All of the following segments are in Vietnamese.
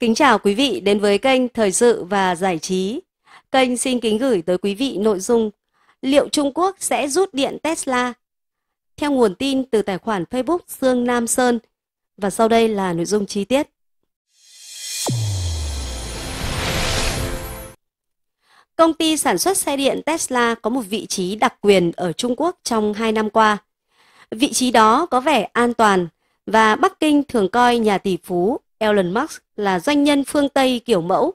Kính chào quý vị đến với kênh Thời sự và Giải trí. Kênh xin kính gửi tới quý vị nội dung Liệu Trung Quốc sẽ rút điện Tesla? Theo nguồn tin từ tài khoản Facebook Dương Nam Sơn. Và sau đây là nội dung chi tiết. Công ty sản xuất xe điện Tesla có một vị trí đặc quyền ở Trung Quốc trong 2 năm qua. Vị trí đó có vẻ an toàn và Bắc Kinh thường coi nhà tỷ phú Elon Musk là doanh nhân phương Tây kiểu mẫu.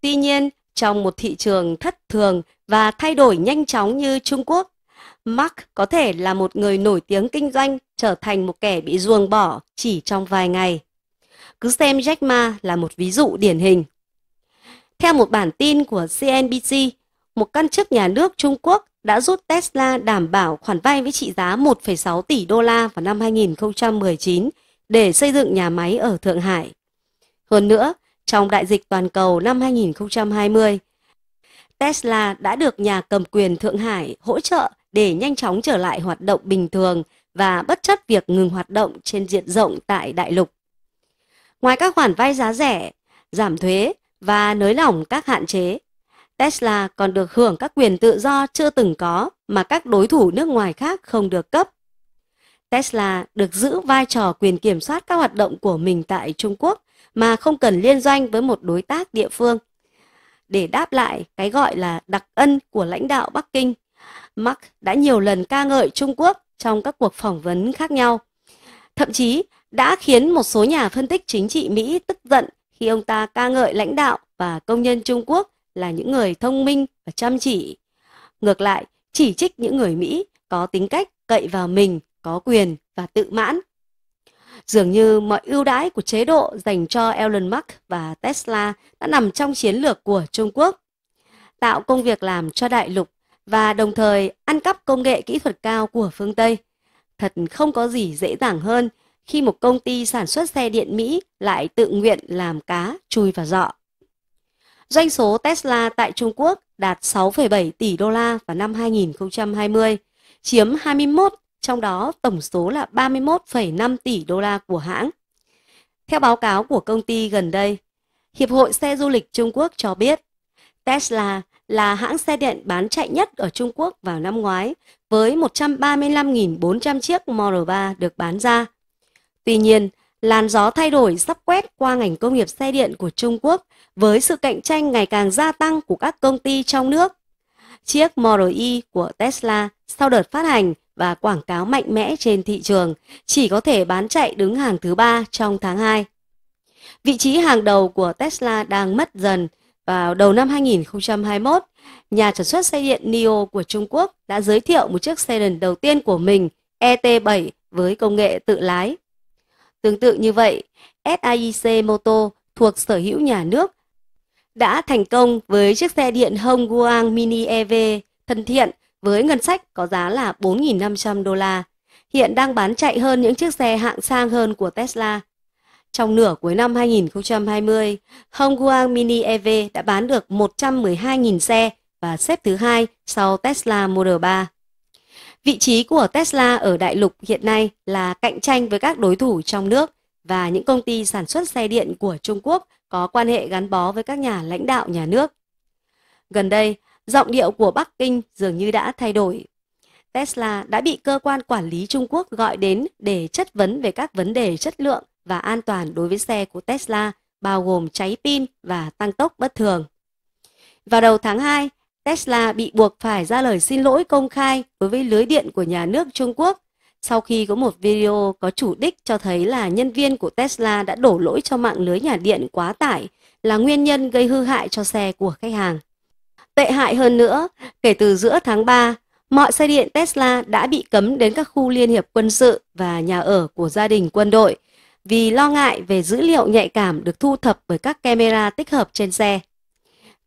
Tuy nhiên, trong một thị trường thất thường và thay đổi nhanh chóng như Trung Quốc, Musk có thể là một người nổi tiếng kinh doanh trở thành một kẻ bị ruồng bỏ chỉ trong vài ngày. Cứ xem Jack Ma là một ví dụ điển hình. Theo một bản tin của CNBC, một căn chức nhà nước Trung Quốc đã rút Tesla đảm bảo khoản vay với trị giá 1,6 tỷ đô la vào năm 2019 để xây dựng nhà máy ở Thượng Hải. Hơn nữa, trong đại dịch toàn cầu năm 2020, Tesla đã được nhà cầm quyền Thượng Hải hỗ trợ để nhanh chóng trở lại hoạt động bình thường và bất chấp việc ngừng hoạt động trên diện rộng tại đại lục. Ngoài các khoản vay giá rẻ, giảm thuế và nới lỏng các hạn chế, Tesla còn được hưởng các quyền tự do chưa từng có mà các đối thủ nước ngoài khác không được cấp Tesla được giữ vai trò quyền kiểm soát các hoạt động của mình tại Trung Quốc mà không cần liên doanh với một đối tác địa phương. Để đáp lại cái gọi là đặc ân của lãnh đạo Bắc Kinh, Mark đã nhiều lần ca ngợi Trung Quốc trong các cuộc phỏng vấn khác nhau. Thậm chí đã khiến một số nhà phân tích chính trị Mỹ tức giận khi ông ta ca ngợi lãnh đạo và công nhân Trung Quốc là những người thông minh và chăm chỉ. Ngược lại, chỉ trích những người Mỹ có tính cách cậy vào mình có quyền và tự mãn. Dường như mọi ưu đãi của chế độ dành cho Elon Musk và Tesla đã nằm trong chiến lược của Trung Quốc, tạo công việc làm cho đại lục và đồng thời ăn cắp công nghệ kỹ thuật cao của phương Tây. Thật không có gì dễ dàng hơn khi một công ty sản xuất xe điện Mỹ lại tự nguyện làm cá chui vào dọ. Doanh số Tesla tại Trung Quốc đạt 6,7 tỷ đô la vào năm 2020, chiếm 21 trong đó tổng số là 31,5 tỷ đô la của hãng. Theo báo cáo của công ty gần đây, Hiệp hội xe du lịch Trung Quốc cho biết Tesla là hãng xe điện bán chạy nhất ở Trung Quốc vào năm ngoái với 135.400 chiếc Model 3 được bán ra. Tuy nhiên, làn gió thay đổi sắp quét qua ngành công nghiệp xe điện của Trung Quốc với sự cạnh tranh ngày càng gia tăng của các công ty trong nước. Chiếc Model Y của Tesla sau đợt phát hành và quảng cáo mạnh mẽ trên thị trường, chỉ có thể bán chạy đứng hàng thứ ba trong tháng 2. Vị trí hàng đầu của Tesla đang mất dần vào đầu năm 2021. Nhà sản xuất xe điện NIO của Trung Quốc đã giới thiệu một chiếc sedan đầu tiên của mình ET7 với công nghệ tự lái. Tương tự như vậy, SIC Moto thuộc sở hữu nhà nước đã thành công với chiếc xe điện Hongguang Mini EV thân thiện với ngân sách có giá là 4.500 đô la, hiện đang bán chạy hơn những chiếc xe hạng sang hơn của Tesla. Trong nửa cuối năm 2020, Hongguang Mini EV đã bán được 112.000 xe và xếp thứ hai sau Tesla Model 3. Vị trí của Tesla ở đại lục hiện nay là cạnh tranh với các đối thủ trong nước và những công ty sản xuất xe điện của Trung Quốc có quan hệ gắn bó với các nhà lãnh đạo nhà nước. Gần đây, giọng điệu của Bắc Kinh dường như đã thay đổi. Tesla đã bị cơ quan quản lý Trung Quốc gọi đến để chất vấn về các vấn đề chất lượng và an toàn đối với xe của Tesla, bao gồm cháy pin và tăng tốc bất thường. Vào đầu tháng 2, Tesla bị buộc phải ra lời xin lỗi công khai đối với lưới điện của nhà nước Trung Quốc sau khi có một video có chủ đích cho thấy là nhân viên của Tesla đã đổ lỗi cho mạng lưới nhà điện quá tải là nguyên nhân gây hư hại cho xe của khách hàng. Tệ hại hơn nữa, kể từ giữa tháng 3, mọi xe điện Tesla đã bị cấm đến các khu liên hiệp quân sự và nhà ở của gia đình quân đội vì lo ngại về dữ liệu nhạy cảm được thu thập bởi các camera tích hợp trên xe.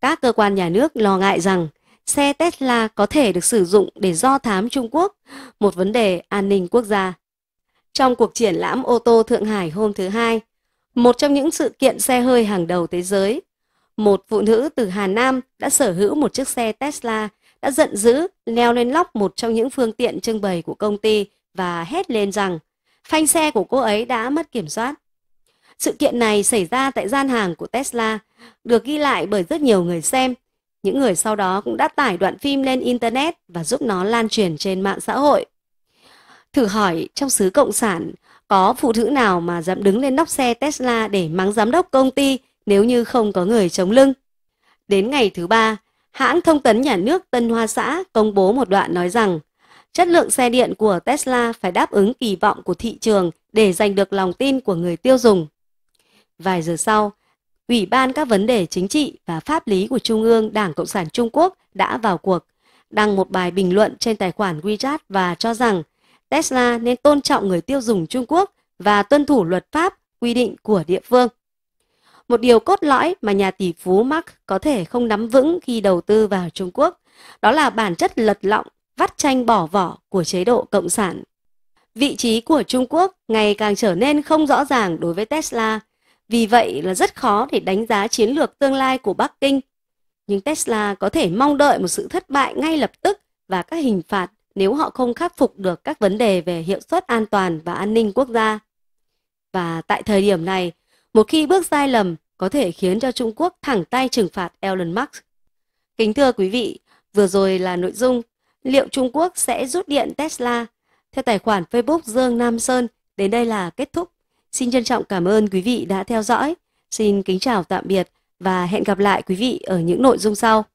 Các cơ quan nhà nước lo ngại rằng xe Tesla có thể được sử dụng để do thám Trung Quốc, một vấn đề an ninh quốc gia. Trong cuộc triển lãm ô tô Thượng Hải hôm thứ Hai, một trong những sự kiện xe hơi hàng đầu thế giới, một phụ nữ từ Hà Nam đã sở hữu một chiếc xe Tesla, đã giận dữ leo lên lóc một trong những phương tiện trưng bày của công ty và hét lên rằng phanh xe của cô ấy đã mất kiểm soát. Sự kiện này xảy ra tại gian hàng của Tesla, được ghi lại bởi rất nhiều người xem. Những người sau đó cũng đã tải đoạn phim lên Internet và giúp nó lan truyền trên mạng xã hội. Thử hỏi trong xứ Cộng sản, có phụ nữ nào mà dám đứng lên nóc xe Tesla để mắng giám đốc công ty nếu như không có người chống lưng. Đến ngày thứ ba, hãng thông tấn nhà nước Tân Hoa Xã công bố một đoạn nói rằng chất lượng xe điện của Tesla phải đáp ứng kỳ vọng của thị trường để giành được lòng tin của người tiêu dùng. Vài giờ sau, Ủy ban các vấn đề chính trị và pháp lý của Trung ương Đảng Cộng sản Trung Quốc đã vào cuộc, đăng một bài bình luận trên tài khoản WeChat và cho rằng Tesla nên tôn trọng người tiêu dùng Trung Quốc và tuân thủ luật pháp quy định của địa phương một điều cốt lõi mà nhà tỷ phú Mark có thể không nắm vững khi đầu tư vào Trung Quốc, đó là bản chất lật lọng, vắt chanh bỏ vỏ của chế độ cộng sản. Vị trí của Trung Quốc ngày càng trở nên không rõ ràng đối với Tesla, vì vậy là rất khó để đánh giá chiến lược tương lai của Bắc Kinh. Nhưng Tesla có thể mong đợi một sự thất bại ngay lập tức và các hình phạt nếu họ không khắc phục được các vấn đề về hiệu suất an toàn và an ninh quốc gia. Và tại thời điểm này, một khi bước sai lầm có thể khiến cho Trung Quốc thẳng tay trừng phạt Elon Musk. Kính thưa quý vị, vừa rồi là nội dung liệu Trung Quốc sẽ rút điện Tesla theo tài khoản Facebook Dương Nam Sơn. Đến đây là kết thúc. Xin trân trọng cảm ơn quý vị đã theo dõi. Xin kính chào tạm biệt và hẹn gặp lại quý vị ở những nội dung sau.